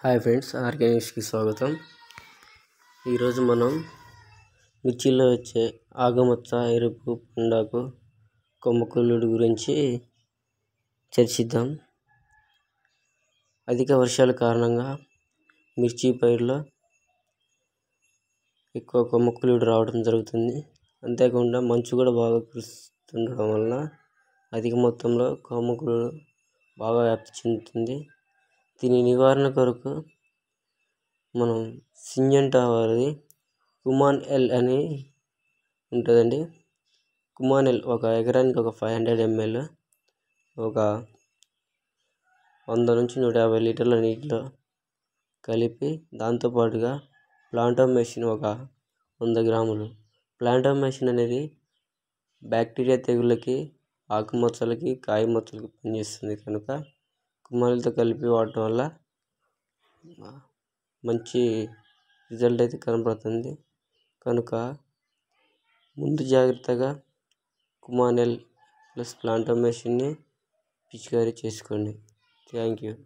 hi friends ఆర్గానిక్స్కి స్వాగతం ఈరోజు మనం మిర్చిలో వచ్చే ఆగమత్త ఎరుపు పండాకు కొమ్మకుల్లుడు గురించి చర్చిద్దాం అధిక వర్షాల కారణంగా మిర్చి పైరులో ఎక్కువ కొమ్మకుల్లుడు రావడం జరుగుతుంది అంతేకాకుండా మంచు కూడా బాగా కురుస్తుండడం వలన అధిక మొత్తంలో కొమ్మకులుడు బాగా వ్యాప్తి చెందుతుంది దీని నివారణ కొరకు మనం సింజంటా వారిది కుమాన్ ఎల్ అని ఉంటుందండి కుమాన్ ఎల్ ఒక ఎకరానికి ఒక ఫైవ్ హండ్రెడ్ ఎంఎల్ ఒక వంద నుంచి నూట యాభై లీటర్ల నీటిలో కలిపి దాంతోపాటుగా ప్లాంటో మెషిన్ ఒక వంద గ్రాములు ప్లాంటో మెషిన్ అనేది బ్యాక్టీరియా తెగుళ్ళకి ఆకుమచ్చలకి కాయ మచ్చలకి పనిచేస్తుంది కనుక కుమ్మలతో కలిపి వాడటం వల్ల మంచి రిజల్ట్ అయితే కనబడుతుంది కనుక ముందు జాగ్రత్తగా కుమానెల్ ప్లస్ ప్లాంటో మెషిన్ని పిచికారీ చేసుకోండి థ్యాంక్ యూ